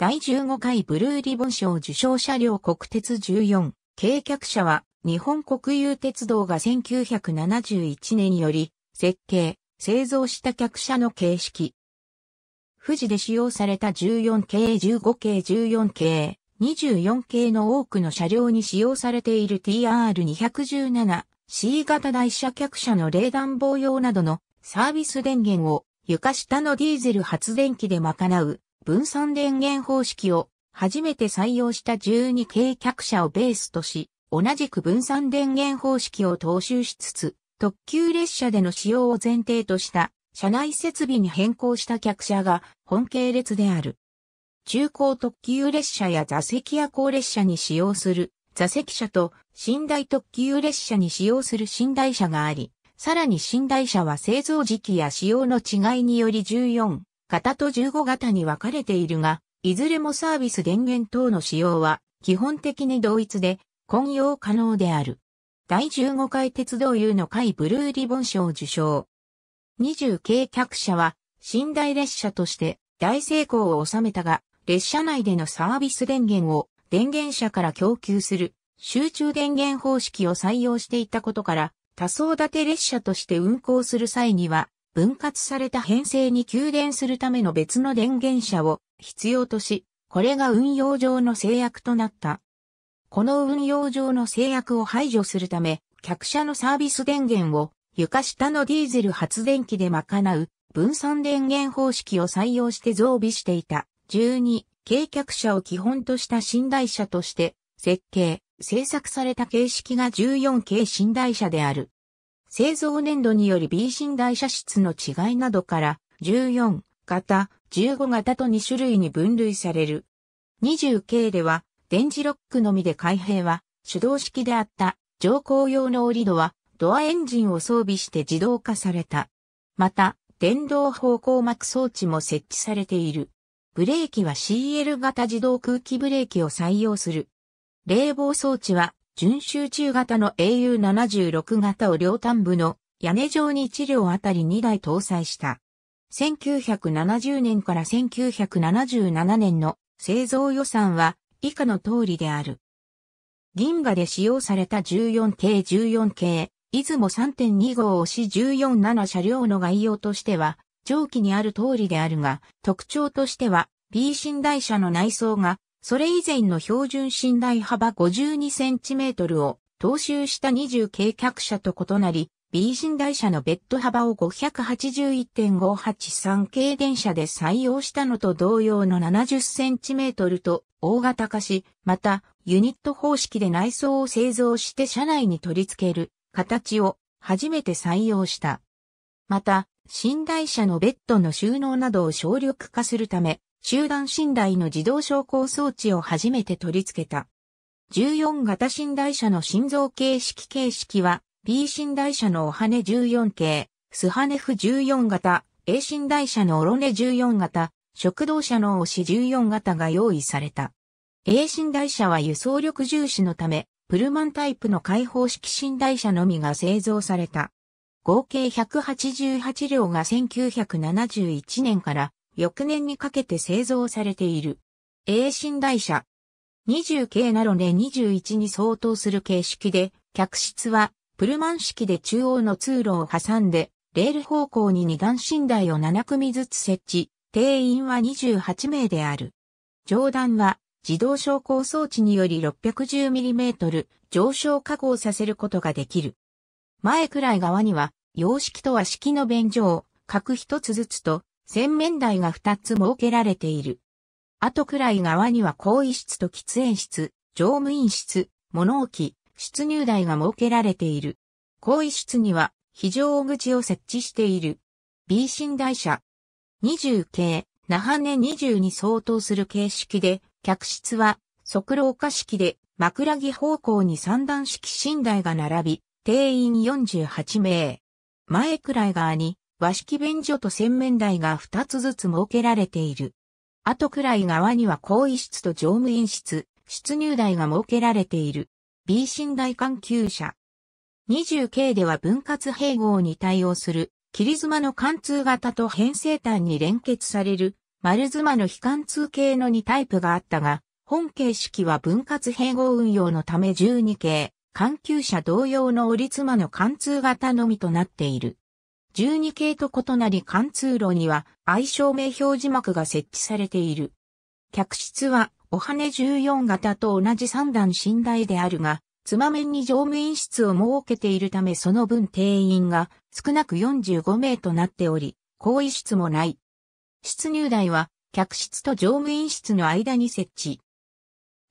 第15回ブルーリボン賞受賞車両国鉄14、軽客車は、日本国有鉄道が1971年より、設計、製造した客車の形式。富士で使用された14系15系14系24系の多くの車両に使用されている TR217、C 型台車客車の冷暖房用などのサービス電源を床下のディーゼル発電機で賄う分散電源方式を初めて採用した12系客車をベースとし、同じく分散電源方式を踏襲しつつ、特急列車での使用を前提とした車内設備に変更した客車が本系列である。中高特急列車や座席夜行列車に使用する座席車と寝台特急列車に使用する寝台車があり、さらに寝台車は製造時期や使用の違いにより14型と15型に分かれているが、いずれもサービス電源等の使用は基本的に同一で混用可能である。第15回鉄道優の会ブルーリボン賞受賞。20系客車は寝台列車として大成功を収めたが、列車内でのサービス電源を電源車から供給する集中電源方式を採用していたことから、多層立て列車として運行する際には分割された編成に給電するための別の電源車を必要とし、これが運用上の制約となった。この運用上の制約を排除するため、客車のサービス電源を床下のディーゼル発電機で賄う分散電源方式を採用して増備していた。12、軽客車を基本とした寝台車として設計、製作された形式が14系寝台車である。製造年度により B 寝台車室の違いなどから14型、15型と2種類に分類される。20系では電磁ロックのみで開閉は手動式であった乗降用の折戸はドアエンジンを装備して自動化された。また、電動方向膜装置も設置されている。ブレーキは CL 型自動空気ブレーキを採用する。冷房装置は準集中型の AU76 型を両端部の屋根状に1両あたり2台搭載した。1970年から1977年の製造予算は以下の通りである。銀河で使用された14系14系、出雲3.25をし147車両の概要としては、上記にある通りであるが、特徴としては、B 寝台車の内装がそれ以前の標準信頼幅 52cm を踏襲した20軽客車と異なり、B 寝台車のベッド幅を581.583軽電車で採用したのと同様の 70cm と大型化し、またユニット方式で内装を製造して車内に取り付ける形を初めて採用した。また、寝台車のベッドの収納などを省力化するため、集団寝台の自動昇降装置を初めて取り付けた。14型寝台車の心臓形式形式は、B 寝台車のおはね14系、スハネフ14型、A 寝台車のオロネ14型、食堂車のオシ14型が用意された。A 寝台車は輸送力重視のため、プルマンタイプの開放式寝台車のみが製造された。合計188両が1971年から翌年にかけて製造されている。A 寝台車。20系なロネ21に相当する形式で、客室はプルマン式で中央の通路を挟んで、レール方向に2段寝台を7組ずつ設置、定員は28名である。上段は自動昇降装置により 610mm 上昇加工させることができる。前くらい側には、洋式と和式の便所を各一つずつと洗面台が2つ設けられている。後くらい側には更衣室と喫煙室、乗務員室、物置、出入台が設けられている。更衣室には非常口を設置している。B 寝台車。20系、那覇根20に相当する形式で、客室は速廊下式で枕木方向に三段式寝台が並び、定員48名。前くらい側に和式便所と洗面台が2つずつ設けられている。後くらい側には更衣室と乗務員室、出入台が設けられている。B 寝台環球車。20系では分割併合に対応する、切妻の貫通型と編成端に連結される、丸妻の非貫通系の2タイプがあったが、本形式は分割併合運用のため12系、環球車同様の折妻の貫通型のみとなっている。12系と異なり貫通路には愛称名表示幕が設置されている。客室はおはね14型と同じ3段寝台であるが、つま面に乗務員室を設けているためその分定員が少なく45名となっており、更衣室もない。出入台は客室と乗務員室の間に設置。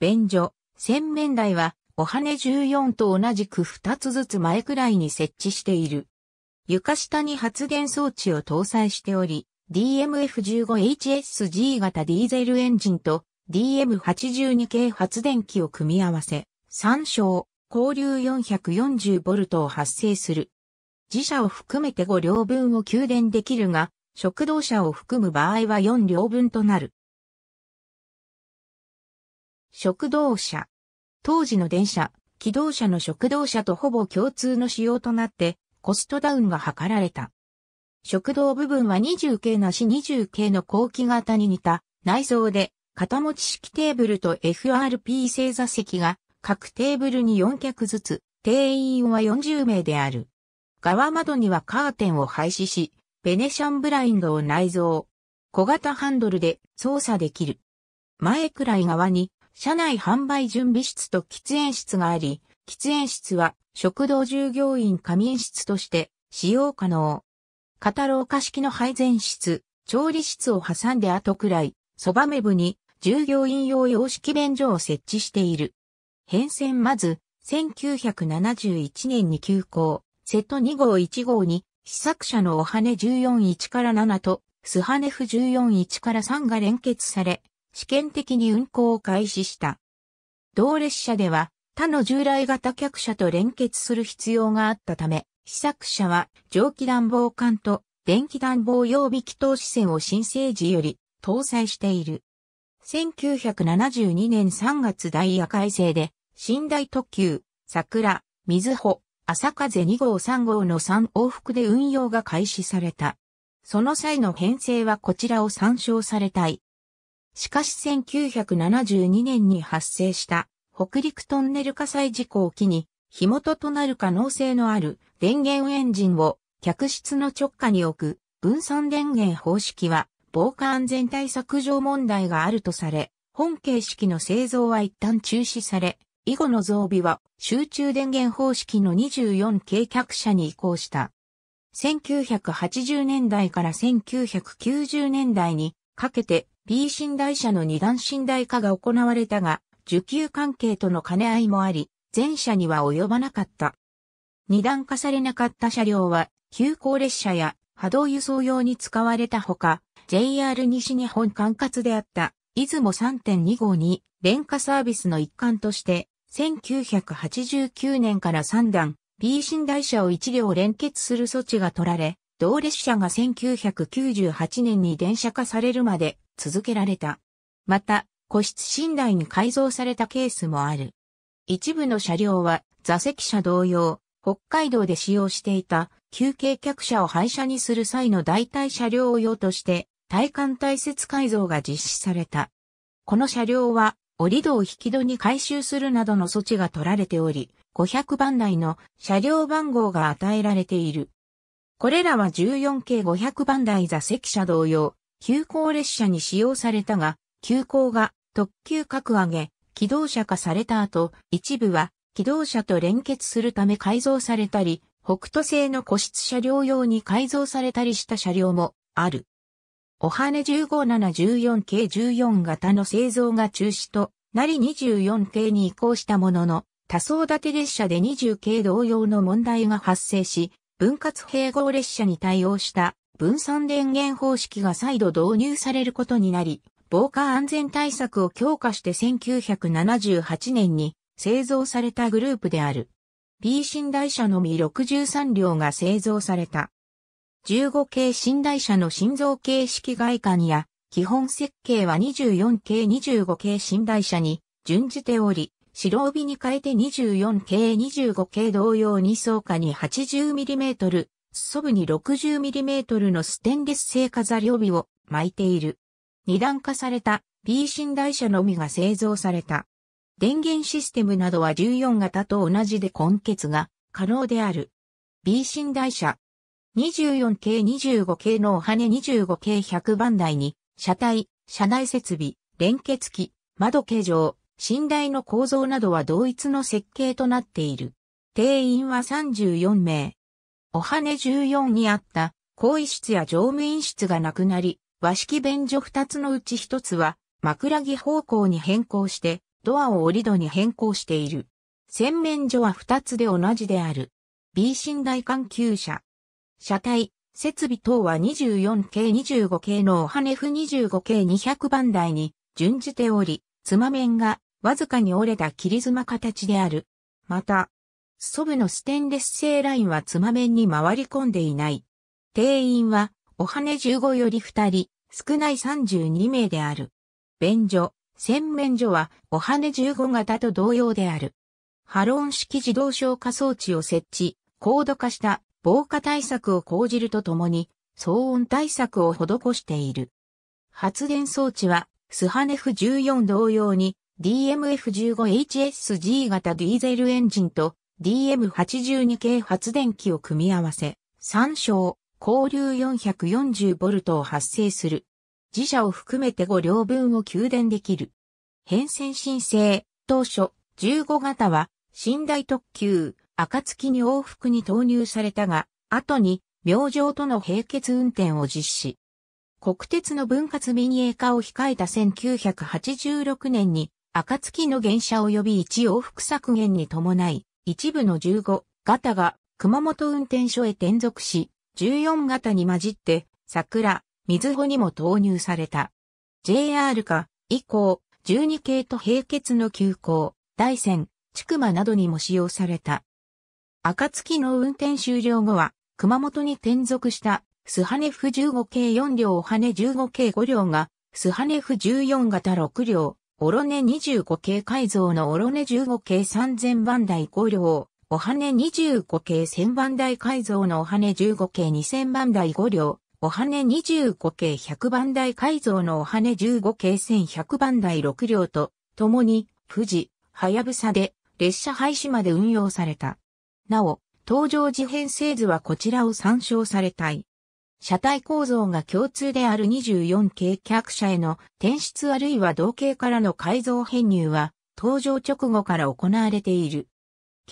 便所、洗面台はおはね14と同じく2つずつ前くらいに設置している。床下に発電装置を搭載しており、DMF15HSG 型ディーゼルエンジンと DM82 系発電機を組み合わせ、参照、交流 440V を発生する。自社を含めて5両分を給電できるが、食堂車を含む場合は4両分となる。食堂車。当時の電車、機動車の食堂車とほぼ共通の仕様となって、コストダウンが図られた。食堂部分は20系なし20系の後期型に似た内装で片持ち式テーブルと FRP 正座席が各テーブルに4脚ずつ、定員は40名である。側窓にはカーテンを廃止し、ベネシャンブラインドを内蔵。小型ハンドルで操作できる。前くらい側に、車内販売準備室と喫煙室があり、喫煙室は食堂従業員仮眠室として使用可能。片廊下式の配膳室、調理室を挟んで後くらい、そばめ部に従業員用洋式便所を設置している。変遷まず、1971年に休校、セット2号1号に、試作者のおはね141から7と、スハネフ141から3が連結され、試験的に運行を開始した。同列車では、他の従来型客車と連結する必要があったため、試作車は蒸気暖房管と電気暖房用備気筒支線を新生時より搭載している。1972年3月ダイヤ改正で、寝台特急、桜、水穂、朝風2号3号の3往復で運用が開始された。その際の編成はこちらを参照されたい。しかし1972年に発生した北陸トンネル火災事故を機に、火元となる可能性のある電源エンジンを客室の直下に置く分散電源方式は防火安全対策上問題があるとされ、本形式の製造は一旦中止され、以後の増備は集中電源方式の24系客車に移行した。1980年代から1990年代にかけて B 寝台車の二段寝台化が行われたが、受給関係との兼ね合いもあり、前者には及ばなかった。二段化されなかった車両は、急行列車や波動輸送用に使われたほか、JR 西日本管轄であった、出雲3.2号に、廉価サービスの一環として、1989年から3段、B 新台車を1両連結する措置が取られ、同列車が1998年に電車化されるまで続けられた。また、個室寝台に改造されたケースもある。一部の車両は座席車同様、北海道で使用していた休憩客車を廃車にする際の代替車両用として体幹大切改造が実施された。この車両は折り戸を引き戸に回収するなどの措置が取られており、500番台の車両番号が与えられている。これらは14系500番台座席車同様、急行列車に使用されたが、急行が特急格上げ、機動車化された後、一部は機動車と連結するため改造されたり、北斗製の個室車両用に改造されたりした車両もある。おはね15714系14型の製造が中止となり24系に移行したものの、多層立て列車で20系同様の問題が発生し、分割併合列車に対応した分散電源方式が再度導入されることになり、防火安全対策を強化して1978年に製造されたグループである。B 寝台車のみ63両が製造された。15系寝台車の心臓形式外観や、基本設計は24系25系寝台車に準じており、白帯に変えて24系25系同様に層下に 80mm、裾部に 60mm のステンレス製飾り帯を巻いている。二段化された B 寝台車のみが製造された。電源システムなどは14型と同じで根結が可能である。B 寝台車。24系25系のお羽25系100番台に、車体、車内設備、連結機、窓形状、寝台の構造などは同一の設計となっている。定員は34名。お羽14にあった、更衣室や乗務員室がなくなり、和式便所二つのうち一つは、枕木方向に変更して、ドアを折り戸に変更している。洗面所は二つで同じである。B 寝台環球車。車体、設備等は24系25系のおはねふ25系200番台に準じており、つま面がわずかに折れた切り妻形である。また、祖ブのステンレス製ラインはつま面に回り込んでいない。定員はお羽15より2人、少ない32名である。便所、洗面所は、お羽15型と同様である。ハロン式自動消火装置を設置、高度化した防火対策を講じるとともに、騒音対策を施している。発電装置は、スハネフ14同様に、DMF15HSG 型ディーゼルエンジンと DM82 系発電機を組み合わせ、参照、交流 440V を発生する。自社を含めて5両分を給電できる。変遷申請、当初、15型は、寝台特急、暁に往復に投入されたが、後に、明星との並結運転を実施。国鉄の分割民営化を控えた1986年に、暁の減車及び1往復削減に伴い、一部の15型が熊本運転所へ転属し、14型に混じって、桜、水穂にも投入された。JR 化以降、12系と並結の急行、大船、筑馬などにも使用された。暁の運転終了後は、熊本に転属した、スハネフ15系4両、ハネ15系5両が、スハネフ14型6両、オロネ25系改造のオロネ15系3000番台5両、おはね25系1000番台改造のおはね15系2000番台5両、おはね25系100番台改造のおはね15系1100番台6両と、共に、富士、はやぶさで、列車廃止まで運用された。なお、登場時編成図はこちらを参照されたい。車体構造が共通である24系客車への転出あるいは同型からの改造編入は、登場直後から行われている。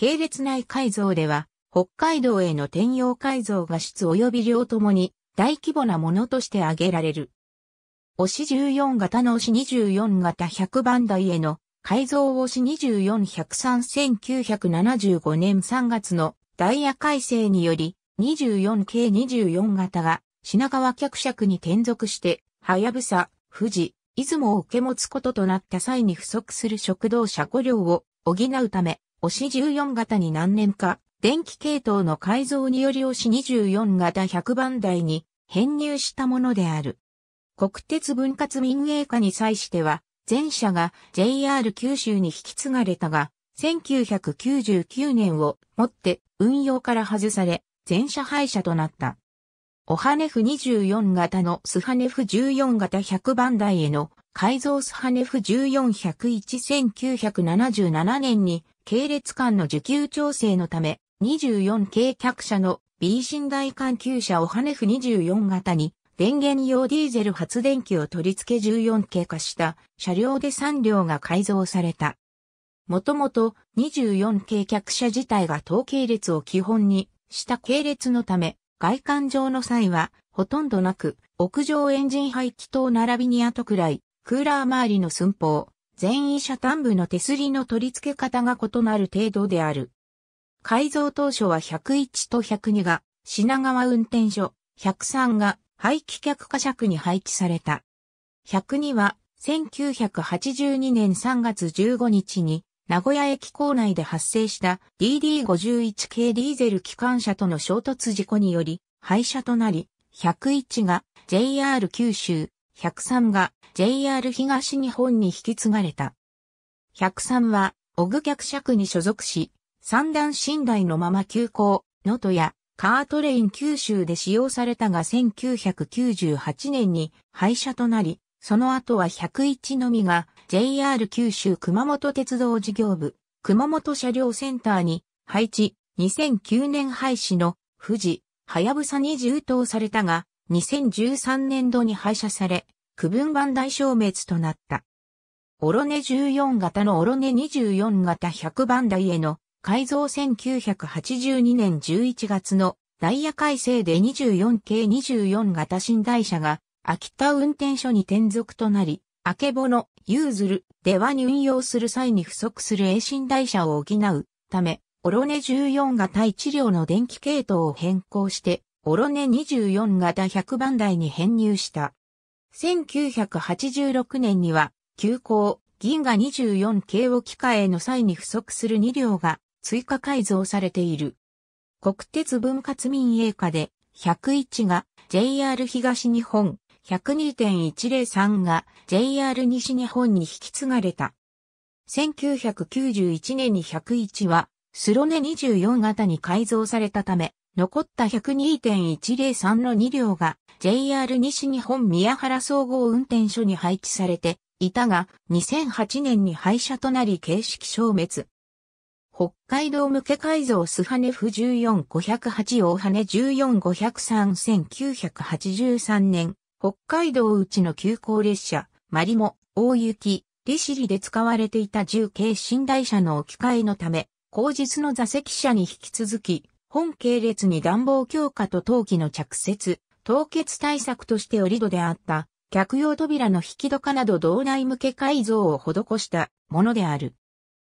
系列内改造では、北海道への転用改造が質及び量ともに大規模なものとして挙げられる。押し14型の押し24型100番台への改造押し24103-1975年3月のダイヤ改正により、24 k 24型が品川客尺に転属して、はやぶさ、富士、出雲を受け持つこととなった際に不足する食堂車庫量を補うため、押し14型に何年か、電気系統の改造により押し24型100番台に編入したものである。国鉄分割民営化に際しては、全社が JR 九州に引き継がれたが、1999年をもって運用から外され、全車廃車となった。おはねふ24型のスハネフ14型100番台への改造スハネフ141011977年に系列間の受給調整のため、24系客車の B 寝台環球車をハネフ24型に、電源用ディーゼル発電機を取り付け14系化した車両で3両が改造された。もともと24系客車自体が統計列を基本にした系列のため、外観上の際はほとんどなく、屋上エンジン排気筒並びに後くらい、クーラー周りの寸法、全員車端部の手すりの取り付け方が異なる程度である。改造当初は101と102が品川運転所、103が排気客貨尺に配置された。102は1982年3月15日に名古屋駅構内で発生した DD51 系ディーゼル機関車との衝突事故により廃車となり、101が JR 九州、103が JR 東日本に引き継がれた。103は、小具客尺に所属し、三段寝台のまま急行、能登やカートレイン九州で使用されたが1998年に廃車となり、その後は101のみが JR 九州熊本鉄道事業部熊本車両センターに配置2009年廃止の富士、はやぶさに充当されたが2013年度に廃車され区分版大消滅となった。オロネ14型のオロネ24型100番台への改造1982年11月のダイヤ改正で 24K24 型新台車が秋田運転所に転属となり、あけぼの、ユーズルでは運用する際に不足する A 寝台車を補うため、オロネ14型1両の電気系統を変更して、オロネ24型100番台に編入した。1986年には、急行、銀河24系を機械の際に不足する2両が追加改造されている。国鉄分割民営化で、101が JR 東日本、102.103が JR 西日本に引き継がれた。1991年に101は、スロネ24型に改造されたため、残った102.103の2両が JR 西日本宮原総合運転所に配置されていたが2008年に廃車となり形式消滅。北海道向け改造スハネフ14508大羽145031983年、北海道内の急行列車、マリモ、大雪、利尻で使われていた重慶寝台車の置き換えのため、後日の座席車に引き続き、本系列に暖房強化と陶器の着雪、凍結対策として折戸であった、客用扉の引き戸化など道内向け改造を施したものである。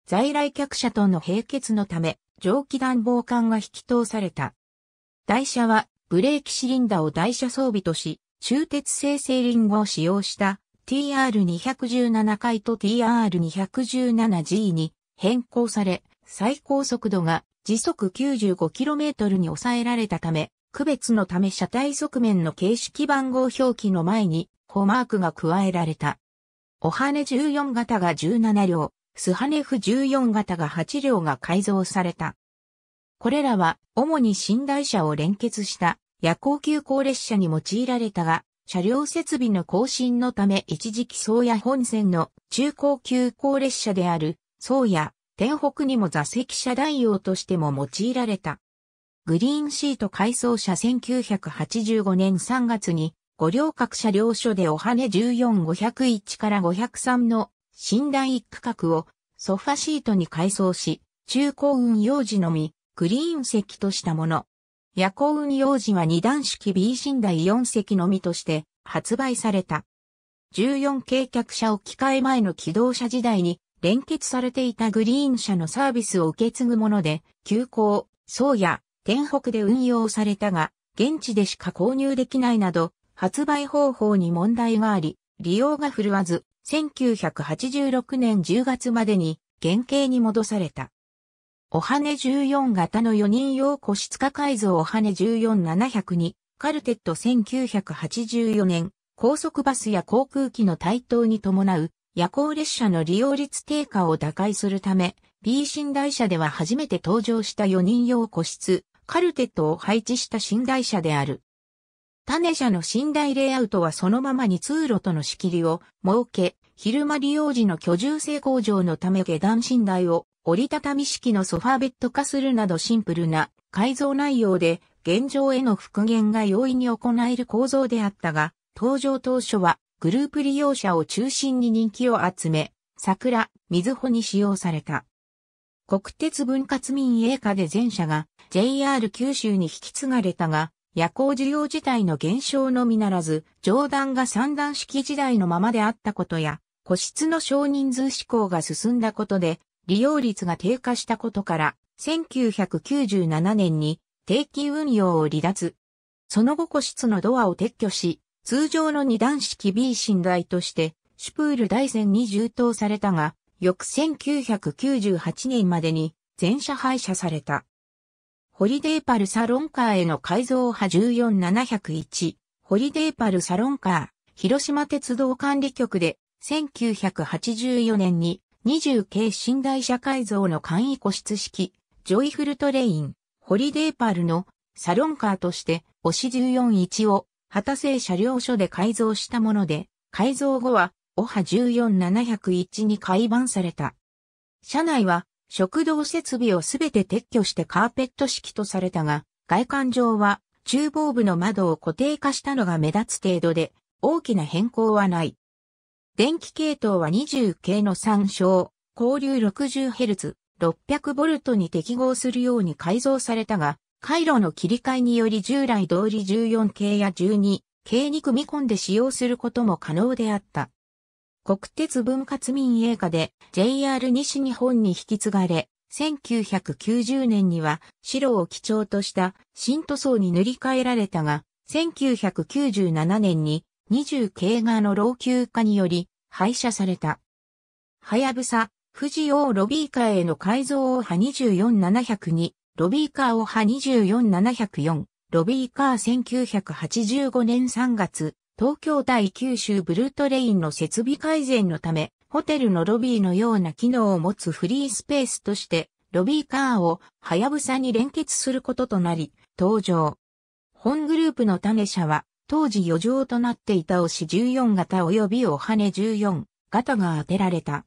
在来客車との並結のため、蒸気暖房管が引き通された。台車はブレーキシリンダを台車装備とし、中鉄製ーリンゴを使用した TR217 回と TR217G に変更され、最高速度が時速 95km に抑えられたため、区別のため車体側面の形式番号表記の前に、コマークが加えられた。おはね14型が17両、スハネフ14型が8両が改造された。これらは主に寝台車を連結した夜行急行列車に用いられたが、車両設備の更新のため一時期宗谷本線の中高急行列車である宗谷天北にも座席車代用としても用いられた。グリーンシート改装車1985年3月に五両各車両所でお羽ね14501から503の寝台一区画をソファシートに改装し、中高運用時のみ、グリーン席としたもの。夜行運用時は二段式 B 寝台4席のみとして発売された。14系客車置き換え前の機動車時代に連結されていたグリーン車のサービスを受け継ぐもので、急行、宗谷、天北で運用されたが、現地でしか購入できないなど、発売方法に問題があり、利用が振るわず、1986年10月までに原型に戻された。おはね14型の4人用個室化改造おはね1 4 7 0に、カルテット1984年、高速バスや航空機の台頭に伴う夜行列車の利用率低下を打開するため、B 寝台車では初めて登場した4人用個室、カルテットを配置した寝台車である。種車の寝台レイアウトはそのままに通路との仕切りを設け、昼間利用時の居住性向上のため下段寝台を折りたたみ式のソファーベッド化するなどシンプルな改造内容で現状への復元が容易に行える構造であったが、登場当初はグループ利用者を中心に人気を集め、桜、水穂に使用された。国鉄分割民営化で前者が JR 九州に引き継がれたが、夜行需要自体の減少のみならず、上段が三段式時代のままであったことや、個室の少人数志向が進んだことで、利用率が低下したことから、1997年に定期運用を離脱。その後個室のドアを撤去し、通常の二段式 B 寝台として、シュプール大戦に充当されたが、翌1998年までに全車廃車された。ホリデーパルサロンカーへの改造派14701、ホリデーパルサロンカー、広島鉄道管理局で、1984年に20系寝台車改造の簡易個室式、ジョイフルトレイン、ホリデーパルのサロンカーとして、推し141を旗製車両所で改造したもので、改造後は、オハ14701に改版された。車内は、食堂設備をすべて撤去してカーペット式とされたが、外観上は、厨房部の窓を固定化したのが目立つ程度で、大きな変更はない。電気系統は20系の参照、交流 60Hz、600V に適合するように改造されたが、回路の切り替えにより従来通り14系や12系に組み込んで使用することも可能であった。国鉄分割民営化で JR 西日本に引き継がれ、1990年には白を基調とした新塗装に塗り替えられたが、1997年に20系側の老朽化により廃車された。はやぶさ、富士王ロビーカーへの改造を派24702ロビーカーオハ24704、ロビーカー1985年3月、東京大九州ブルートレインの設備改善のため、ホテルのロビーのような機能を持つフリースペースとして、ロビーカーをハヤブサに連結することとなり、登場。本グループの種車は、当時余剰となっていたオシ14型及びオハネ14型が当てられた。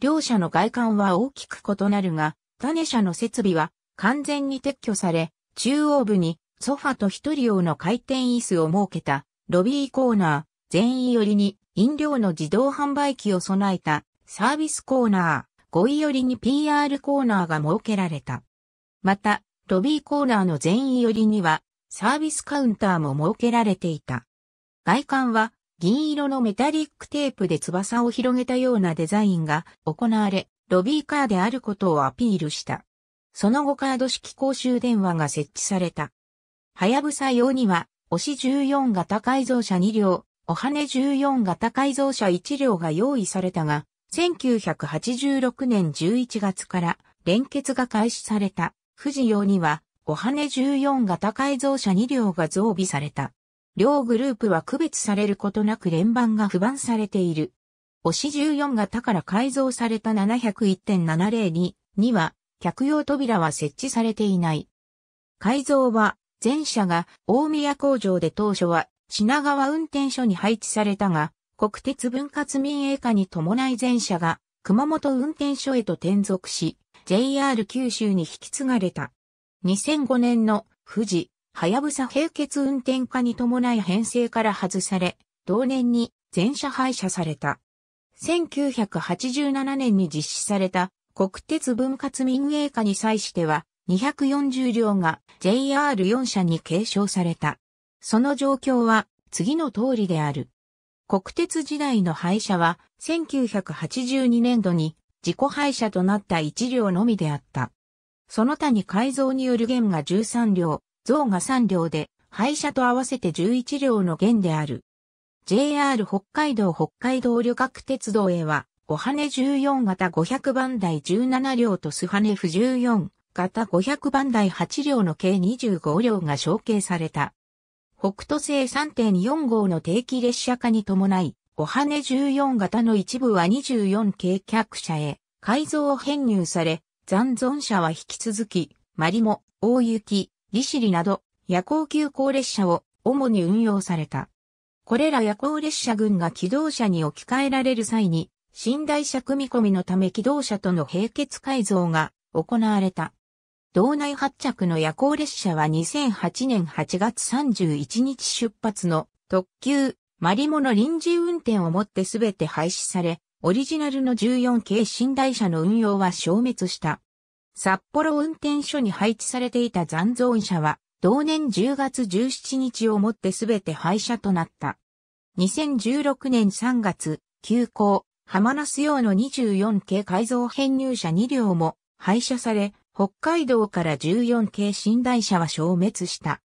両車の外観は大きく異なるが、種車の設備は完全に撤去され、中央部にソファと一人用の回転椅子を設けたロビーコーナー、全員寄りに飲料の自動販売機を備えたサービスコーナー、5位寄りに PR コーナーが設けられた。また、ロビーコーナーの全員寄りにはサービスカウンターも設けられていた。外観は銀色のメタリックテープで翼を広げたようなデザインが行われ、ロビーカーであることをアピールした。その後カード式公衆電話が設置された。はやぶさ用には、押し14型改造車2両、おはね14型改造車1両が用意されたが、1986年11月から連結が開始された。富士用には、おはね14型改造車2両が増備された。両グループは区別されることなく連番が不番されている。押し14型から改造された701.702には、客用扉は設置されていない。改造は、前者が大宮工場で当初は品川運転所に配置されたが、国鉄分割民営化に伴い前者が熊本運転所へと転属し、JR 九州に引き継がれた。2005年の富士、はやぶさ並結運転化に伴い編成から外され、同年に全車廃車された。1987年に実施された国鉄分割民営化に際しては、240両が JR4 社に継承された。その状況は次の通りである。国鉄時代の廃車は1982年度に自己廃車となった1両のみであった。その他に改造による弦が13両、像が3両で、廃車と合わせて11両の弦である。JR 北海道北海道旅客鉄道へは、おはね14型500番台17両とスハネフ14型500番台8両の計25両が承継された。北斗星3.4号の定期列車化に伴い、おはね14型の一部は24系客車へ改造編入され、残存車は引き続き、マリモ、大雪、利尻など夜行急行列車を主に運用された。これら夜行列車群が機動車に置き換えられる際に寝台車組み込みのため機動車との並結改造が行われた。道内発着の夜行列車は2008年8月31日出発の特急、マリモの臨時運転をもってすべて廃止され、オリジナルの14系寝台車の運用は消滅した。札幌運転所に配置されていた残存車は、同年10月17日をもってすべて廃車となった。2016年3月、休校、浜マ須用の24系改造編入車2両も廃車され、北海道から14系寝台車は消滅した。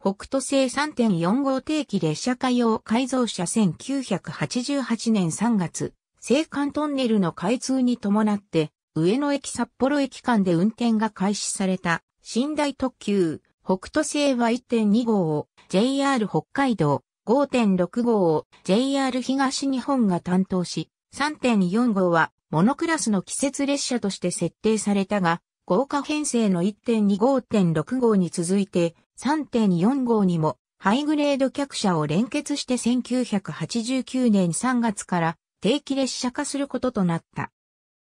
北斗星3 4号定期列車化用改造車1988年3月、青函トンネルの開通に伴って、上野駅札幌駅間で運転が開始された、寝台特急、北斗星は1.2号を JR 北海道、5.6号を JR 東日本が担当し、3.4号はモノクラスの季節列車として設定されたが、豪華編成の1.25.6号に続いて3.4号にもハイグレード客車を連結して1989年3月から定期列車化することとなった。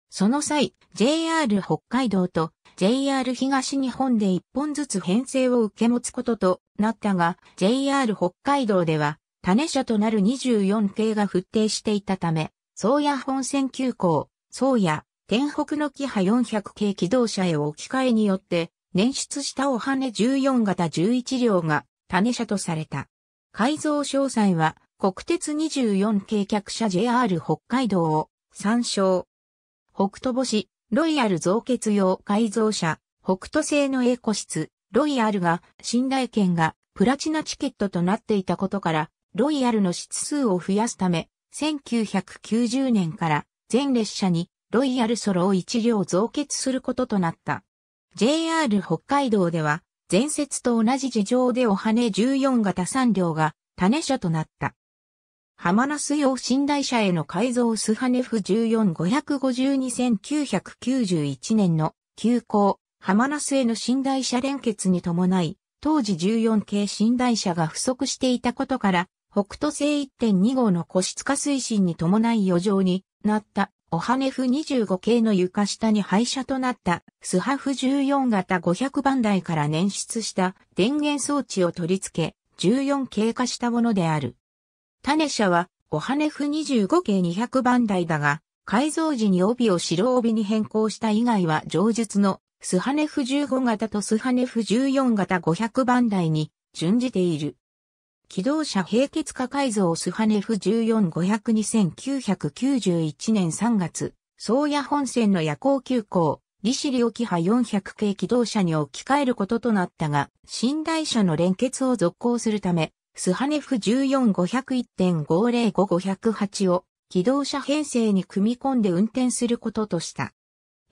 その際、JR 北海道と JR 東日本で1本ずつ編成を受け持つこととなったが、JR 北海道では、種車となる24系が復定していたため、宗谷本線急行、宗谷、天北の木派400系機動車へ置き換えによって、捻出したお羽14型11両が種車とされた。改造詳細は、国鉄24系客車 JR 北海道を参照。北斗星、ロイヤル造血用改造車、北斗製の A 個室、ロイヤルが、信頼券が、プラチナチケットとなっていたことから、ロイヤルの質数を増やすため、1990年から全列車にロイヤルソロを1両増結することとなった。JR 北海道では、前節と同じ事情でお羽14型3両が種車となった。ハマナス用寝台車への改造スハネフ14552991年の急行、ハマナスへの寝台車連結に伴い、当時14系寝台車が不足していたことから、北斗星1.2号の個室化推進に伴い余剰になったオハネフ25系の床下に廃車となったスハフ14型500番台から捻出した電源装置を取り付け、14系化したものである。種車は、おはねふ25系200番台だが、改造時に帯を白帯に変更した以外は上述のスハネフ15型とスハネフ14型500番台に準じている。機動車平結化改造スハネフ14-500-2991年3月、宗谷本線の夜行急行、利尻沖派400系機動車に置き換えることとなったが、寝台車の連結を続行するため、スハネフ1 4 5 0 1 5 0 5 5 0 8を機動車編成に組み込んで運転することとした。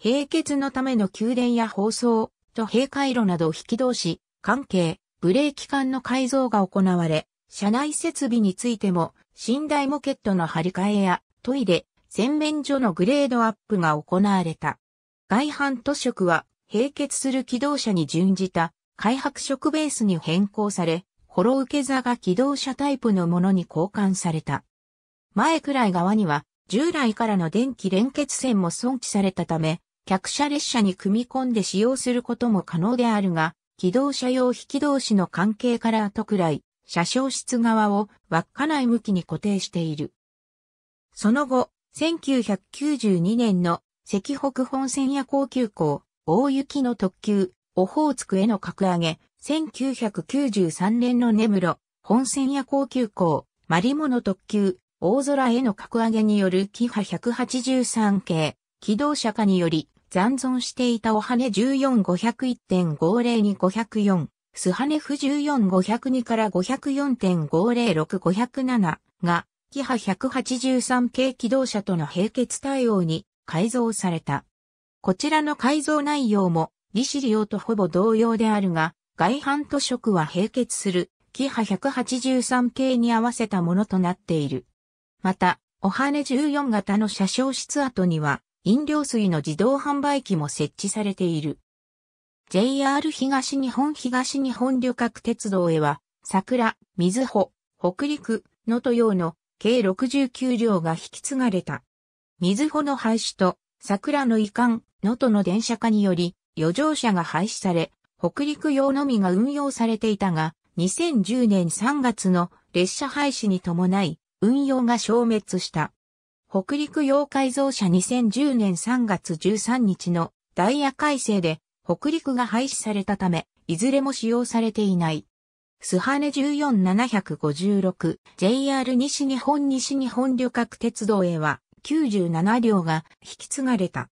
閉結のための給電や放送と閉回路などを引き通し、関係、ブレーキ管の改造が行われ、車内設備についても、寝台モケットの張り替えや、トイレ、洗面所のグレードアップが行われた。外反塗色は、閉結する機動車に準じた、開発色ベースに変更され、ホロ受け座が起動車タイプのものに交換された。前くらい側には、従来からの電気連結線も存置されたため、客車列車に組み込んで使用することも可能であるが、起動車用引き同士の関係から後くらい、車掌室側を輪っか内向きに固定している。その後、1992年の赤北本線や高級港、大雪の特急、オホーツクへの格上げ、1993年の根室、本線夜行急行、マリモの特急、大空への格上げによるキハ183系、機動車化により、残存していたおはね14-501.50に504、スハネフ14-502から504.506507が、キハ183系機動車との並結対応に改造された。こちらの改造内容も、利リオとほぼ同様であるが、外反と色は並結する、キハ183系に合わせたものとなっている。また、おはね14型の車掌室跡には、飲料水の自動販売機も設置されている。JR 東日本東日本旅客鉄道へは、桜、水穂、北陸、能登用の計69両が引き継がれた。水穂の廃止と桜の遺憾、のとの電車化により、余剰車が廃止され、北陸用のみが運用されていたが、2010年3月の列車廃止に伴い、運用が消滅した。北陸用改造車2010年3月13日のダイヤ改正で北陸が廃止されたため、いずれも使用されていない。スハネ 14756JR 西日本西日本旅客鉄道へは97両が引き継がれた。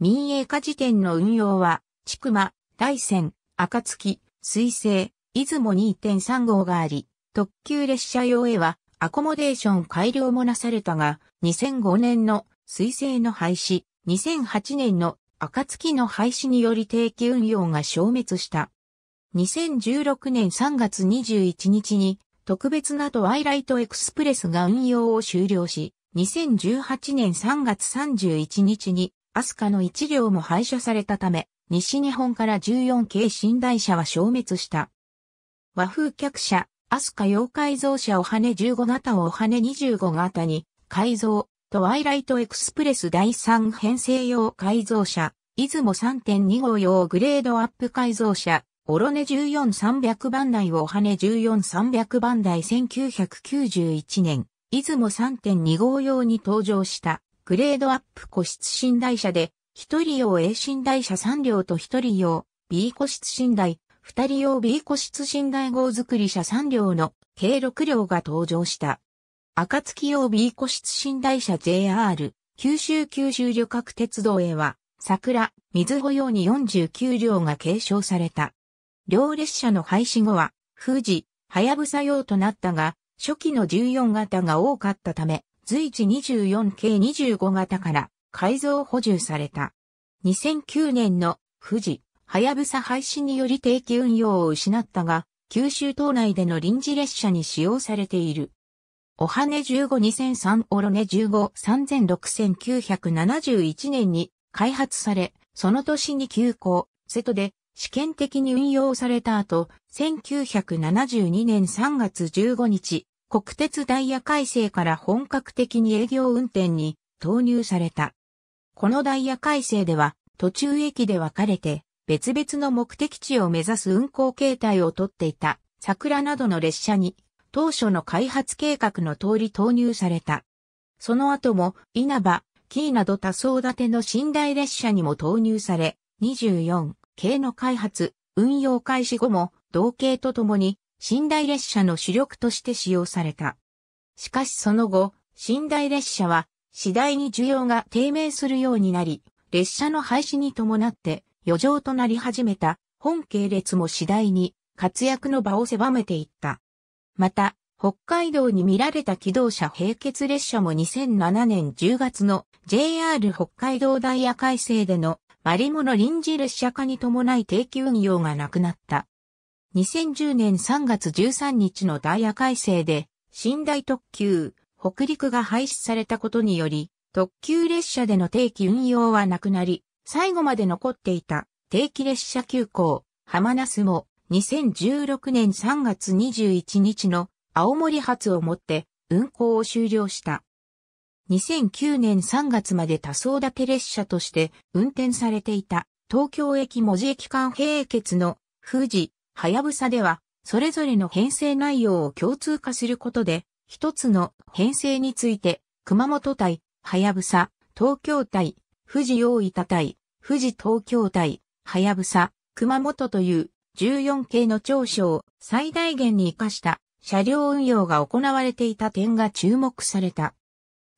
民営化時点の運用は、千曲、大山、暁、水星、出雲2.3号があり、特急列車用へはアコモデーション改良もなされたが、2005年の水星の廃止、2008年の暁の廃止により定期運用が消滅した。2016年3月21日に特別なトワイライトエクスプレスが運用を終了し、2018年3月31日にアスカの1両も廃車されたため、西日本から14系寝台車は消滅した。和風客車、アスカ用改造車お羽15型をお羽25型に改造、トワイライトエクスプレス第3編成用改造車、出雲3.2号用グレードアップ改造車、オロネ14300番台をお羽14300番台1991年、出雲3.2号用に登場したグレードアップ個室寝台車で一人用 A 寝台車3両と一人用 B 個室寝台、二人用 B 個室寝台号作り車3両の計6両が登場した。暁用 B 個室寝台車 JR、九州九州旅客鉄道へは、桜、水保用に49両が継承された。両列車の廃止後は、富士、はやぶさ用となったが、初期の14型が多かったため、随時24系25型から改造補充された。2009年の富士、はやぶさ廃止により定期運用を失ったが、九州島内での臨時列車に使用されている。おはね152003おろね15306971年に開発され、その年に急行、瀬戸で試験的に運用された後、1972年3月15日、国鉄ダイヤ改正から本格的に営業運転に投入された。このダイヤ改正では、途中駅で分かれて、別々の目的地を目指す運行形態をとっていた、桜などの列車に、当初の開発計画の通り投入された。その後も、稲葉、キーなど多層建ての寝台列車にも投入され、24系の開発、運用開始後も、同系とともに、寝台列車の主力として使用された。しかしその後、寝台列車は次第に需要が低迷するようになり、列車の廃止に伴って余剰となり始めた本系列も次第に活躍の場を狭めていった。また、北海道に見られた機動車並結列車も2007年10月の JR 北海道ダイヤ改正でのマリモの臨時列車化に伴い定期運用がなくなった。2010年3月13日のダイヤ改正で、寝台特急、北陸が廃止されたことにより、特急列車での定期運用はなくなり、最後まで残っていた定期列車急行、浜那須も2016年3月21日の青森発をもって運行を終了した。2009年3月まで多層立て列車として運転されていた東京駅文字駅間平結の富士、はやぶさでは、それぞれの編成内容を共通化することで、一つの編成について、熊本隊、はやぶさ、東京隊、富士大分隊、富士東京隊、はやぶさ、熊本という14系の長所を最大限に活かした車両運用が行われていた点が注目された。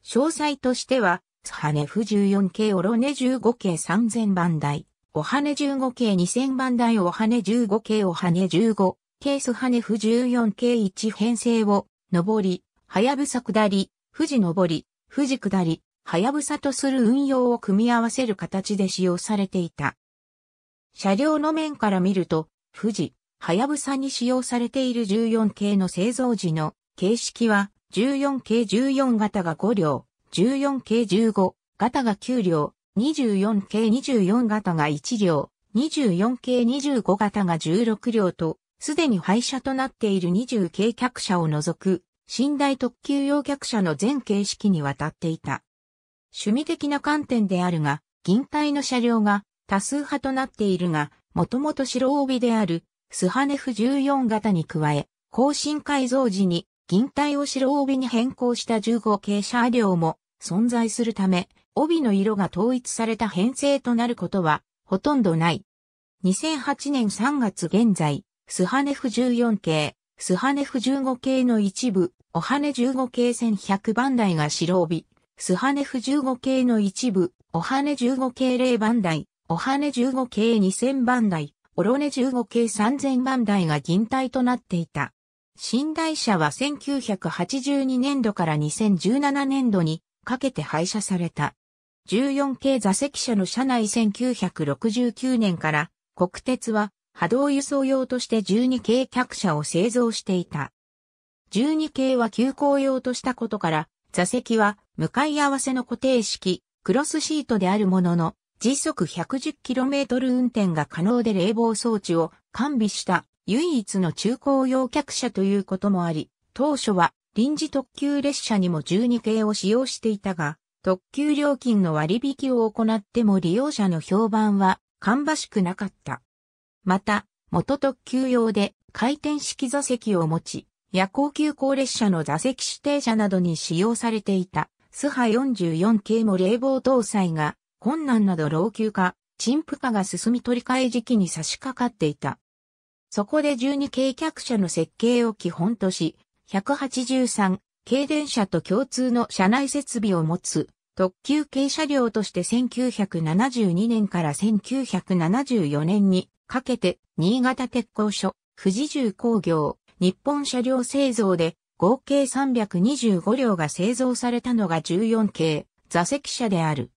詳細としては、津羽府14系おろね15系3000番台、おはね15系2000番台おはね15系おはね15、ケース羽府14系1編成を、上り、はやぶさ下り、富士上り、富士下り、はやぶさとする運用を組み合わせる形で使用されていた。車両の面から見ると、富士、はやぶさに使用されている14系の製造時の形式は、14系14型が5両、14系15型が9両、24系24型が1両、24系25型が16両と、すでに廃車となっている20系客車を除く寝台特急用客車の全形式にわたっていた。趣味的な観点であるが、銀体の車両が多数派となっているが、もともと白帯であるスハネフ14型に加え、更新改造時に銀体を白帯に変更した15系車両も存在するため、帯の色が統一された編成となることはほとんどない。2008年3月現在、スハネフ14系、スハネフ15系の一部、オハネ15系1100番台が白帯、スハネフ15系の一部、オハネ15系0番台、オハネ15系2000番台、オロネ15系3000番台が銀体となっていた。新台車は1982年度から2017年度にかけて廃車された。14系座席車の車内1969年から国鉄は波動輸送用として12系客車を製造していた。12系は急行用としたことから、座席は向かい合わせの固定式、クロスシートであるものの、時速 110km 運転が可能で冷房装置を完備した唯一の中高用客車ということもあり、当初は臨時特急列車にも12系を使用していたが、特急料金の割引を行っても利用者の評判は芳しくなかった。また、元特急用で回転式座席を持ち、夜行急行列車の座席指定車などに使用されていた、スハ44系も冷房搭載が、困難など老朽化、陳腐化が進み取り替え時期に差し掛かっていた。そこで12系客車の設計を基本とし、183系電車と共通の車内設備を持つ特急系車両として1972年から1974年にかけて、新潟鉄工所、富士重工業、日本車両製造で、合計325両が製造されたのが14系、座席車である。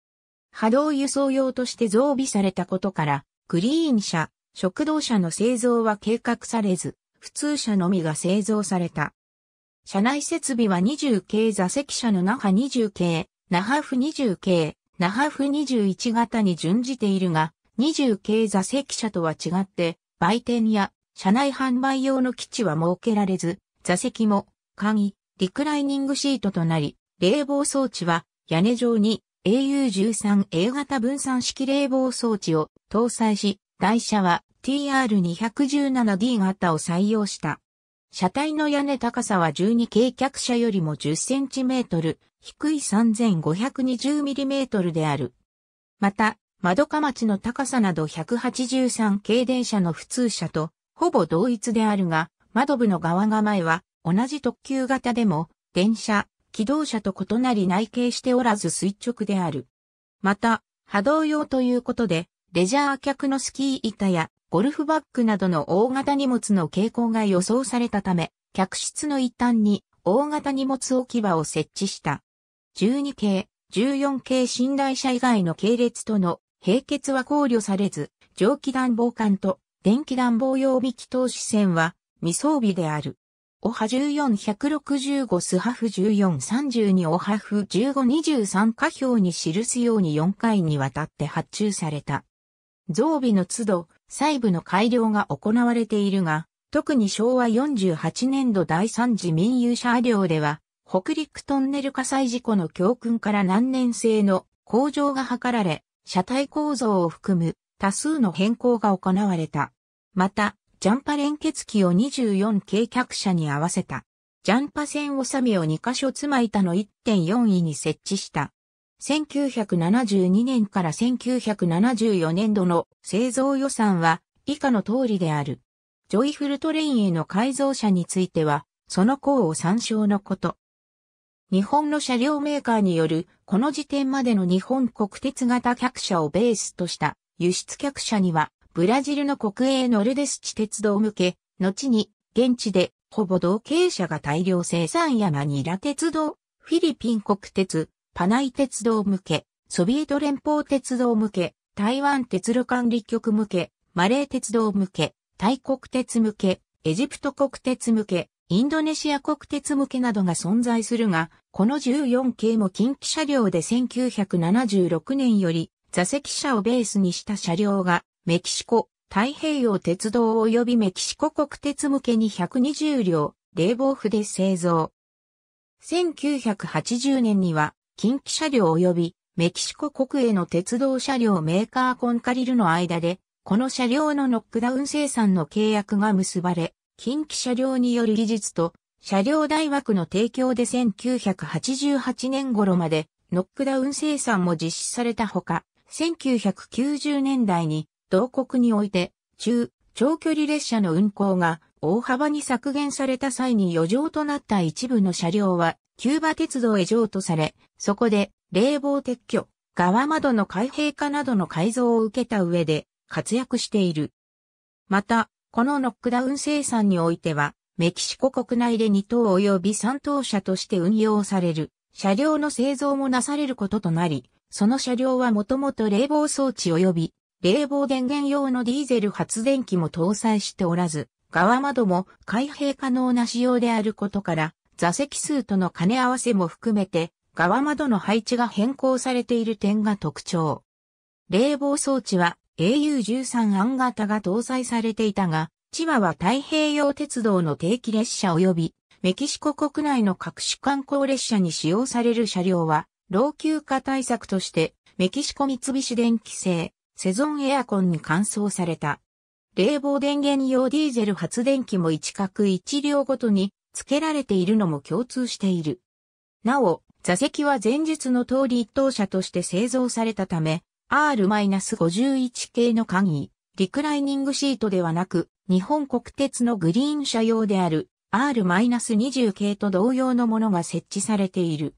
波動輸送用として増備されたことから、グリーン車、食堂車の製造は計画されず、普通車のみが製造された。車内設備は20系座席車の那覇20系、那覇府20系、那覇府21型に準じているが、20系座席車とは違って、売店や車内販売用の基地は設けられず、座席も簡易、リクライニングシートとなり、冷房装置は屋根上に AU13A 型分散式冷房装置を搭載し、台車は TR217D 型を採用した。車体の屋根高さは12軽客車よりも 10cm 低い 3520mm である。また、窓か町の高さなど183系電車の普通車とほぼ同一であるが、窓部の側構えは同じ特急型でも電車、機動車と異なり内径しておらず垂直である。また、波動用ということで、レジャー客のスキー板やゴルフバッグなどの大型荷物の傾向が予想されたため、客室の一端に大型荷物置き場を設置した。12系、14系寝台車以外の系列との締結は考慮されず、蒸気暖房管と電気暖房用引き投資線は未装備である。オハ14165スハフ1432オハフ1523下表に記すように4回にわたって発注された。増備の都度、細部の改良が行われているが、特に昭和48年度第3次民有車両では、北陸トンネル火災事故の教訓から難年性の向上が図られ、車体構造を含む多数の変更が行われた。また、ジャンパ連結機を24軽客車に合わせた。ジャンパ線収めを2箇所つい板の1.4位に設置した。1972年から1974年度の製造予算は以下の通りである。ジョイフルトレインへの改造車については、その項を参照のこと。日本の車両メーカーによる、この時点までの日本国鉄型客車をベースとした輸出客車には、ブラジルの国営ノルデスチ鉄道向け、後に、現地で、ほぼ同型車が大量生産やマニラ鉄道、フィリピン国鉄、パナイ鉄道向け、ソビエト連邦鉄道向け、台湾鉄路管理局向け、マレー鉄道向け、タイ国鉄向け、エジプト国鉄向け、インドネシア国鉄向けなどが存在するが、この14系も近畿車両で1976年より座席車をベースにした車両がメキシコ、太平洋鉄道及びメキシコ国鉄向けに120両、冷房筆で製造。1980年には近畿車両及びメキシコ国営の鉄道車両メーカーコンカリルの間で、この車両のノックダウン生産の契約が結ばれ、近畿車両による技術と車両大枠の提供で1988年頃までノックダウン生産も実施されたほか、1990年代に同国において中長距離列車の運行が大幅に削減された際に余剰となった一部の車両はキューバ鉄道へ譲渡され、そこで冷房撤去、側窓の開閉化などの改造を受けた上で活躍している。また、このノックダウン生産においては、メキシコ国内で2等及び3等車として運用される、車両の製造もなされることとなり、その車両はもともと冷房装置及び、冷房電源用のディーゼル発電機も搭載しておらず、側窓も開閉可能な仕様であることから、座席数との兼ね合わせも含めて、側窓の配置が変更されている点が特徴。冷房装置は AU13 案型が搭載されていたが、千葉は太平洋鉄道の定期列車及び、メキシコ国内の各種観光列車に使用される車両は、老朽化対策として、メキシコ三菱電機製、セゾンエアコンに換装された。冷房電源用ディーゼル発電機も一角一両ごとに付けられているのも共通している。なお、座席は前述の通り一等車として製造されたため、R-51 系の簡易、リクライニングシートではなく、日本国鉄のグリーン車用である R-20 系と同様のものが設置されている。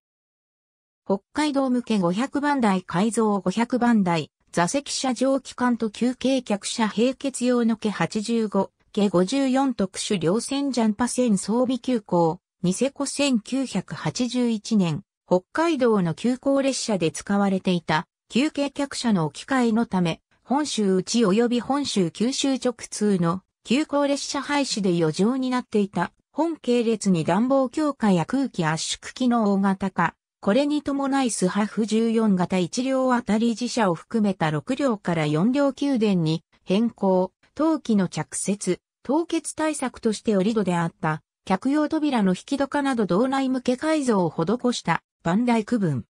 北海道向け500番台改造500番台、座席車上機関と休憩客車並結用の計85、計54特殊両線ジャンパ線装備急行、ニセコ1981年、北海道の急行列車で使われていた休憩客車の置き換えのため、本州内及び本州九州直通の急行列車廃止で余剰になっていた本系列に暖房強化や空気圧縮機能大型化、これに伴いスハフ14型1両あたり自社を含めた6両から4両給電に変更、冬季の着雪、凍結対策として折戸であった客用扉の引き戸化など道内向け改造を施した万代区分。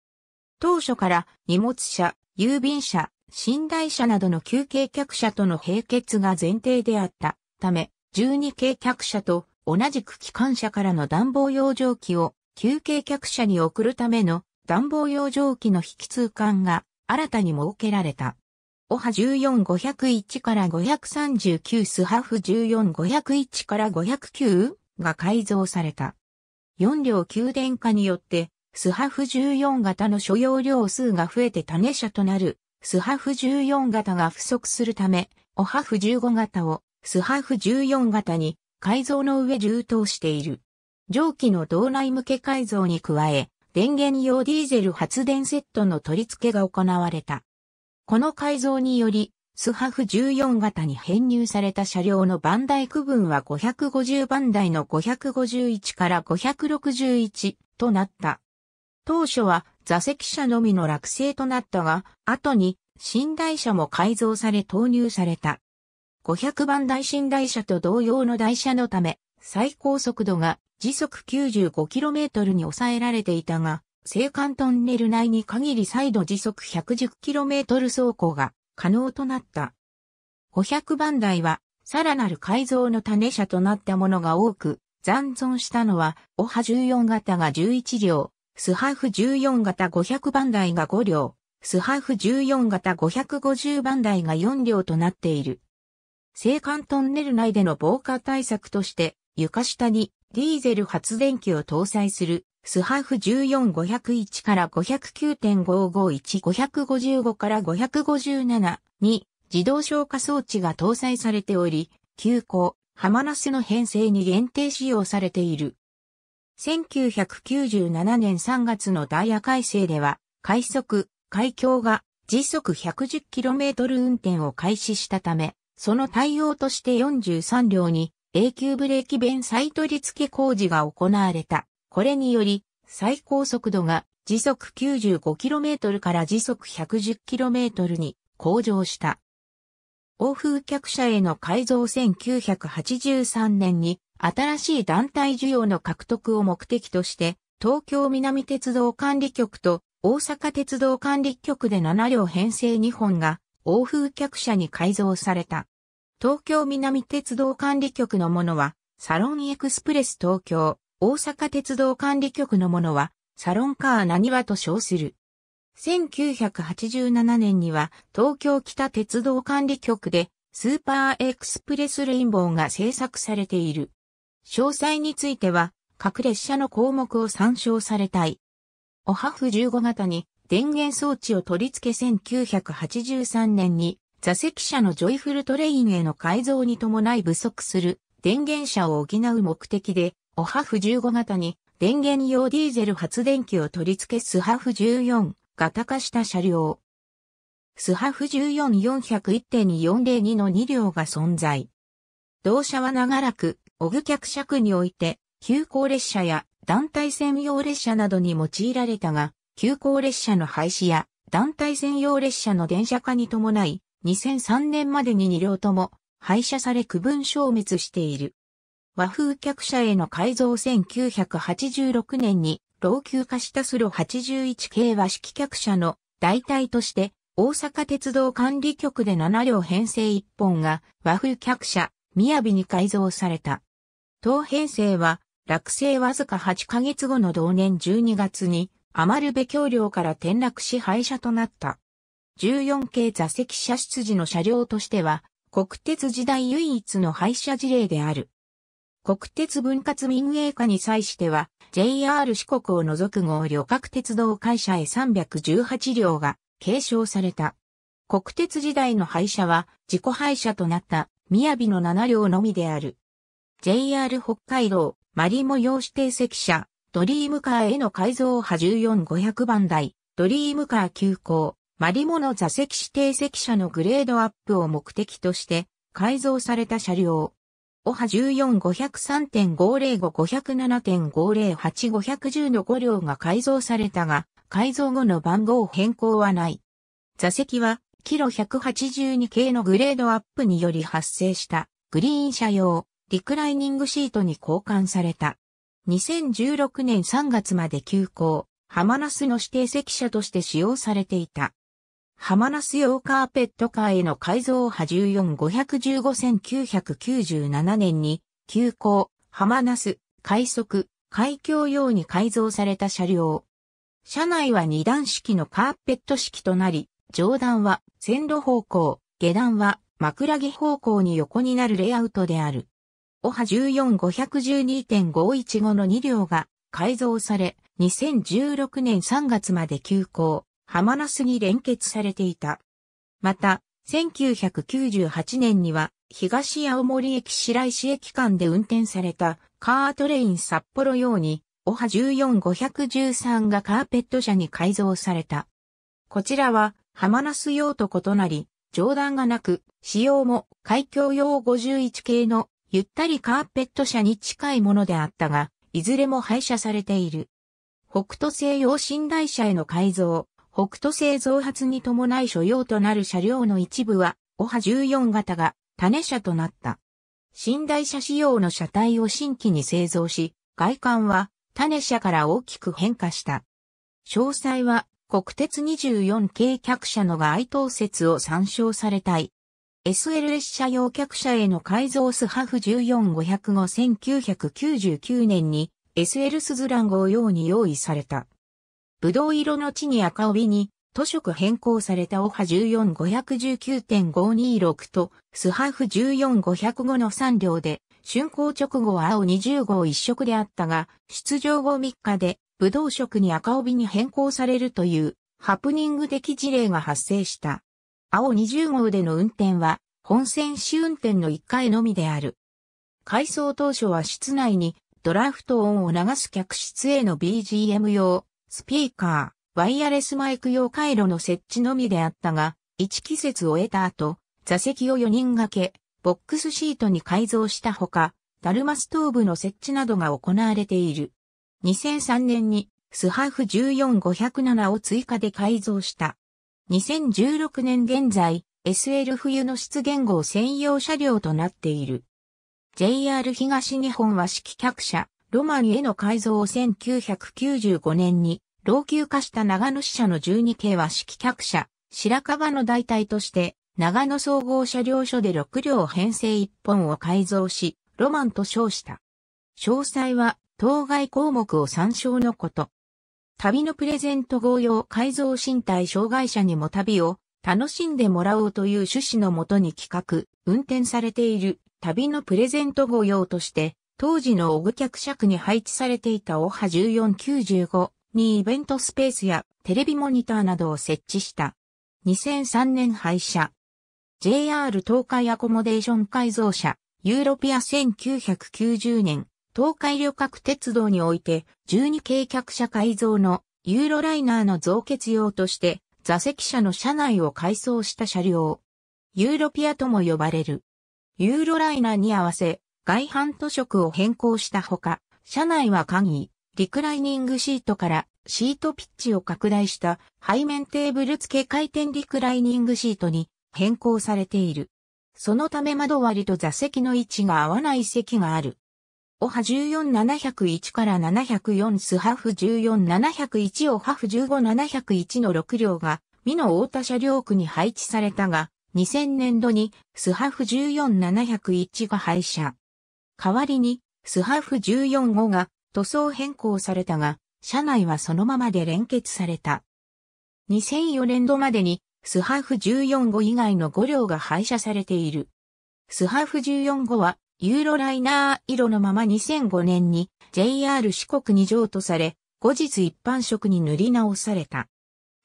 当初から荷物車、郵便車、寝台車などの休憩客車との並結が前提であったため、12系客車と同じく機関車からの暖房用蒸気を休憩客車に送るための暖房用蒸気の引き通管が新たに設けられた。オハ14501から539スハフ14501から509が改造された。4両給電化によってスハフ14型の所要量数が増えて種車となる、スハフ14型が不足するため、オハフ15型をスハフ14型に改造の上充当している。蒸気の道内向け改造に加え、電源用ディーゼル発電セットの取り付けが行われた。この改造により、スハフ14型に編入された車両の番台区分は550番台の551から561となった。当初は座席車のみの落成となったが、後に寝台車も改造され投入された。500番台寝台車と同様の台車のため、最高速度が時速 95km に抑えられていたが、青函トンネル内に限り再度時速 110km 走行が可能となった。500番台は、さらなる改造の種車となったものが多く、残存したのは、オハ14型が11両、スハーフ14型500番台が5両、スハーフ14型550番台が4両となっている。青函トンネル内での防火対策として、床下にディーゼル発電機を搭載するスハーフ14501から509.551555から557に自動消火装置が搭載されており、急行、ハマナスの編成に限定使用されている。1997年3月のダイヤ改正では、快速、海峡が時速 110km 運転を開始したため、その対応として43両に永久ブレーキ弁再取り付け工事が行われた。これにより、最高速度が時速 95km から時速 110km に向上した。欧風客車への改造1983年に新しい団体需要の獲得を目的として、東京南鉄道管理局と大阪鉄道管理局で7両編成2本が欧風客車に改造された。東京南鉄道管理局のものは、サロンエクスプレス東京、大阪鉄道管理局のものは、サロンカー何はと称する。1987年には、東京北鉄道管理局で、スーパーエクスプレスレインボーが制作されている。詳細については、各列車の項目を参照されたい。オハフ15型に電源装置を取り付け1983年に座席車のジョイフルトレインへの改造に伴い不足する電源車を補う目的で、オハフ15型に電源用ディーゼル発電機を取り付けスハフ14型化した車両。スハフ14 401.240 2の2両が存在。同社は長らくオグ客車区において、急行列車や団体専用列車などに用いられたが、急行列車の廃止や団体専用列車の電車化に伴い、2003年までに2両とも廃車され区分消滅している。和風客車への改造1986年に老朽化したスロ81系和式客車の代替として大阪鉄道管理局で7両編成1本が和風客車、宮雅に改造された。東平成は、落成わずか8ヶ月後の同年12月に、余部橋梁から転落し廃車となった。14系座席車出時の車両としては、国鉄時代唯一の廃車事例である。国鉄分割民営化に際しては、JR 四国を除く号旅客鉄道会社へ318両が継承された。国鉄時代の廃車は自己廃車となった、宮城の7両のみである。JR 北海道、マリモ用指定席車、ドリームカーへの改造波14500番台、ドリームカー急行、マリモの座席指定席車のグレードアップを目的として改造された車両。オハ1 4 5 0 0 3 5 0 5 0 7 5 0 8 5 1 0の5両が改造されたが、改造後の番号変更はない。座席は、キロ182系のグレードアップにより発生した、グリーン車用、リクライニングシートに交換された。2016年3月まで休校、ハマナスの指定席車として使用されていた。ハマナス用カーペットカーへの改造波14515997年に、急行、ハマナス、快速、海峡用に改造された車両。車内は二段式のカーペット式となり、上段は線路方向、下段は枕木方向に横になるレイアウトである。オハ14512.515の2両が改造され、2016年3月まで休校、浜ナスに連結されていた。また、1998年には、東青森駅白石駅間で運転されたカートレイン札幌用に、オハ14513がカーペット車に改造された。こちらは、浜ナス用と異なり、上段がなく、仕様も海峡用51系のゆったりカーペット車に近いものであったが、いずれも廃車されている。北斗製用寝台車への改造、北斗製造発に伴い所要となる車両の一部は、オハ14型が種車となった。寝台車仕様の車体を新規に製造し、外観は種車から大きく変化した。詳細は国鉄24系客車の該当説を参照されたい。SL 列車用客車への改造スハフ14500 1999年に SL スズラン号用に用意された。ぶどう色の地に赤帯に、塗色変更されたオハ14519.526とスハフ14505の3両で、竣工直後は青20号一色であったが、出場後3日で、ぶどう色に赤帯に変更されるという、ハプニング的事例が発生した。青20号での運転は、本選試運転の1回のみである。改装当初は室内にドラフト音を流す客室への BGM 用、スピーカー、ワイヤレスマイク用回路の設置のみであったが、1季節を得た後、座席を4人掛け、ボックスシートに改造したほか、ダルマストーブの設置などが行われている。2003年にスハーフ14507を追加で改造した。2016年現在、SL 冬の出現号専用車両となっている。JR 東日本は式客車、ロマンへの改造を1995年に、老朽化した長野支社の12系は式客車、白樺の代替として、長野総合車両所で6両編成1本を改造し、ロマンと称した。詳細は、当該項目を参照のこと。旅のプレゼント合用改造身体障害者にも旅を楽しんでもらおうという趣旨のもとに企画、運転されている旅のプレゼント合用として、当時のオグ客尺に配置されていたオハ1495にイベントスペースやテレビモニターなどを設置した。2003年廃車。JR 東海アコモデーション改造車、ユーロピア1990年、東海旅客鉄道において、12計客車改造のユーロライナーの増結用として、座席車の車内を改装した車両。ユーロピアとも呼ばれる。ユーロライナーに合わせ、外反塗色を変更したほか、車内は簡易、リクライニングシートからシートピッチを拡大した背面テーブル付け回転リクライニングシートに変更されている。そのため窓割りと座席の位置が合わない席がある。オハ14701から704スハフ14701オハフ15701の6両が、美の大田車両区に配置されたが、2000年度にスハフ14701が廃車。代わりに、スハフ14号が塗装変更されたが、車内はそのままで連結された。2004年度までに、スハフ14号以外の5両が廃車されている。スハフ14号は、ユーロライナー色のまま2005年に JR 四国に譲渡され、後日一般職に塗り直された。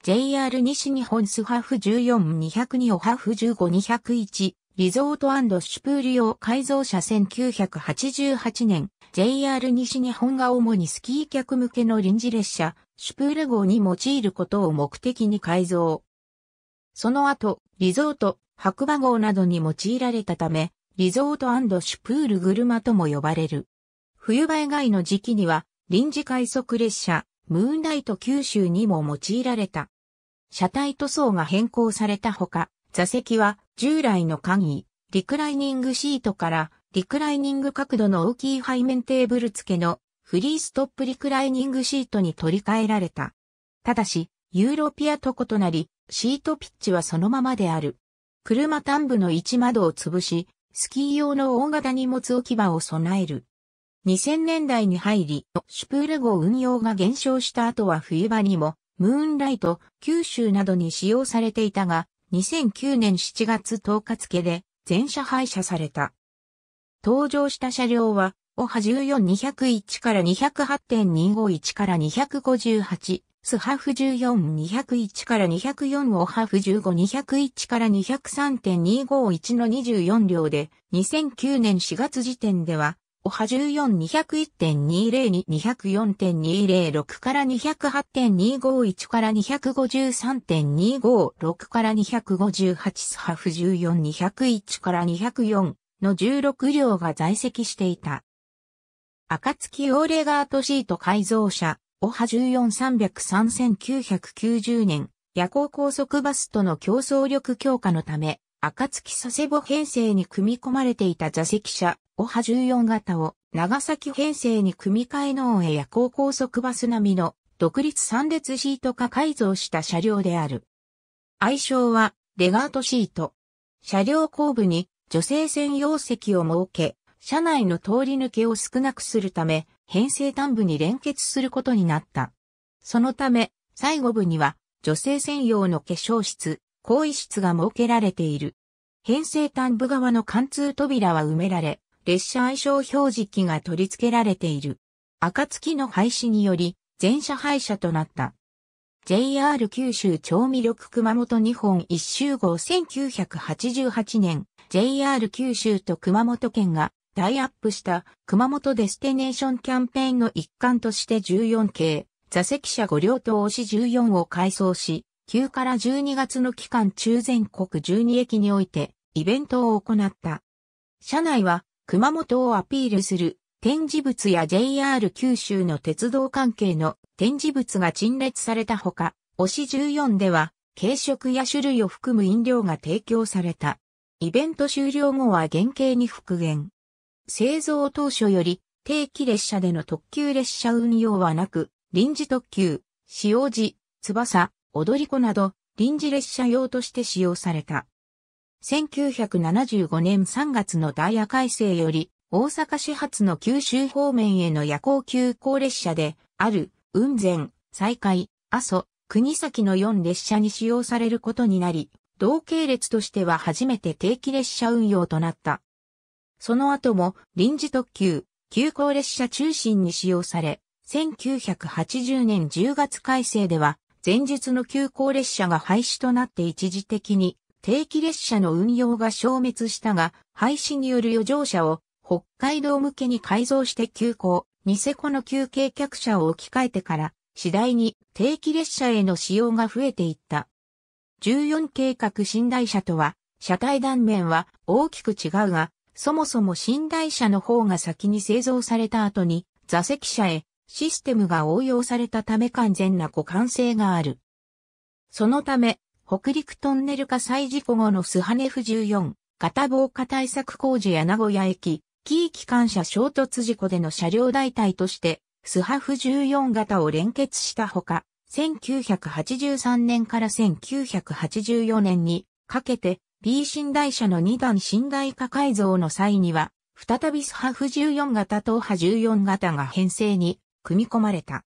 JR 西日本スハフ14202オハフ15201リゾートシュプール用改造車1988年 JR 西日本が主にスキー客向けの臨時列車シュプール号に用いることを目的に改造。その後、リゾート、白馬号などに用いられたため、リゾートシュプールグルマとも呼ばれる。冬場以外の時期には、臨時快速列車、ムーンライト九州にも用いられた。車体塗装が変更されたほか、座席は従来の簡易、リクライニングシートから、リクライニング角度の大きい背面テーブル付けのフリーストップリクライニングシートに取り替えられた。ただし、ユーロピアと異なり、シートピッチはそのままである。車端部の一窓を潰し、スキー用の大型荷物置き場を備える。2000年代に入り、シュプール号運用が減少した後は冬場にも、ムーンライト、九州などに使用されていたが、2009年7月10日付で、全車廃車された。登場した車両は、オハ14201から208.251から258、スハフ14201から204をハフ15201から203.251の24両で、2009年4月時点では、オハ14201.20 2 204.206から208.251から253.256から258スハフ14201から204の16両が在籍していた。暁オーレガートシート改造車オハ14303990年、夜行高速バスとの競争力強化のため、暁佐世保編成に組み込まれていた座席車、オハ14型を長崎編成に組み替え農へ夜行高速バス並みの独立三列シート化改造した車両である。愛称はレガートシート。車両後部に女性専用席を設け、車内の通り抜けを少なくするため、編成端部に連結することになった。そのため、最後部には女性専用の化粧室、更衣室が設けられている。編成端部側の貫通扉は埋められ、列車愛称表示機が取り付けられている。暁の廃止により、全車廃車となった。JR 九州超魅力熊本日本一周号1988年、JR 九州と熊本県が大イアップした熊本デステネーションキャンペーンの一環として14系、座席車5両と押し14を改装し、9から12月の期間中全国12駅においてイベントを行った。車内は熊本をアピールする展示物や JR 九州の鉄道関係の展示物が陳列されたほか、押し14では軽食や種類を含む飲料が提供された。イベント終了後は原型に復元。製造当初より定期列車での特急列車運用はなく、臨時特急、塩路、翼、踊り子など臨時列車用として使用された。1975年3月のダイヤ改正より、大阪市発の九州方面への夜行急行列車で、ある、雲仙、西海、阿蘇、国崎の4列車に使用されることになり、同系列としては初めて定期列車運用となった。その後も臨時特急、急行列車中心に使用され、1980年10月改正では、前日の急行列車が廃止となって一時的に定期列車の運用が消滅したが、廃止による余剰車を北海道向けに改造して急行、ニセコの休憩客車を置き換えてから、次第に定期列車への使用が増えていった。14計画寝台車とは、車体断面は大きく違うが、そもそも寝台車の方が先に製造された後に座席車へシステムが応用されたため完全な互換性がある。そのため、北陸トンネル火災事故後のスハネフ14、型防火対策工事や名古屋駅、キー機関車衝突事故での車両代替として、スハフ14型を連結したほか、1983年から1984年にかけて B 寝台車の2段寝台化改造の際には、再びスハフ14型とハ14型が編成に組み込まれた。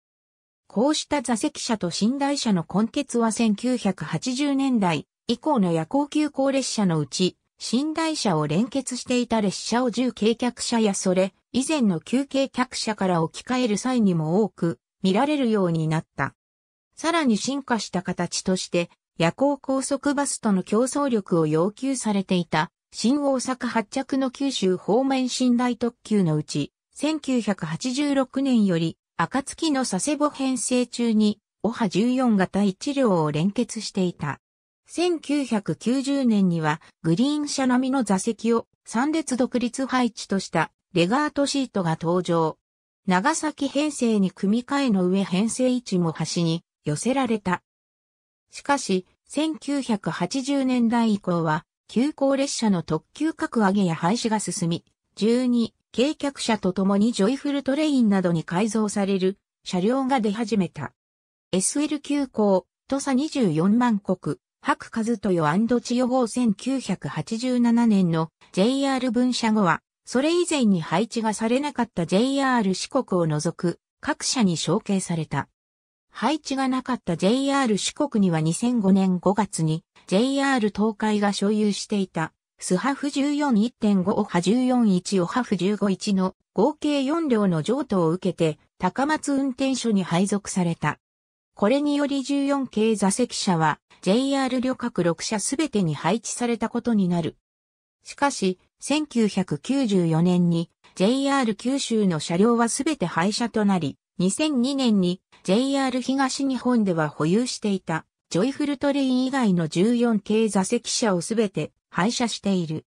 こうした座席車と寝台車の根結は1980年代以降の夜行急行列車のうち、寝台車を連結していた列車を重軽客車やそれ以前の休軽客車から置き換える際にも多く見られるようになった。さらに進化した形として夜行高速バスとの競争力を要求されていた、新大阪発着の九州方面寝台特急のうち、1986年より、暁の佐世保編成中に、オハ14型1両を連結していた。1990年には、グリーン車並みの座席を3列独立配置としたレガートシートが登場。長崎編成に組み替えの上編成位置も端に寄せられた。しかし、1980年代以降は、急行列車の特急格上げや廃止が進み、12、軽客車と共にジョイフルトレインなどに改造される車両が出始めた。SL 急行、土佐24万国、白和豊千代号1987年の JR 分社後は、それ以前に配置がされなかった JR 四国を除く各社に承継された。配置がなかった JR 四国には2005年5月に JR 東海が所有していたスハフ14.1.5オハ14.1オハフ15.1の合計4両の譲渡を受けて高松運転所に配属された。これにより14系座席車は JR 旅客6社すべてに配置されたことになる。しかし、1994年に JR 九州の車両はすべて廃車となり、2002年に JR 東日本では保有していたジョイフルトレイン以外の14系座席車をすべて廃車している。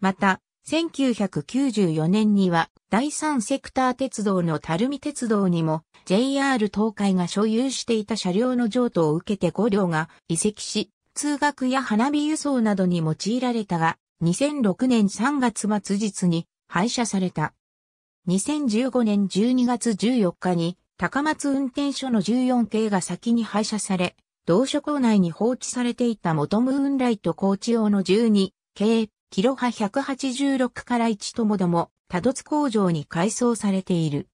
また、1994年には第三セクター鉄道の垂水鉄道にも JR 東海が所有していた車両の譲渡を受けて5両が移籍し、通学や花火輸送などに用いられたが、2006年3月末日に廃車された。2015年12月14日に高松運転所の14系が先に廃車され、同所構内に放置されていた元ムーンライト高知用の12系、キロ波186から1ともども、多度津工場に改装されている。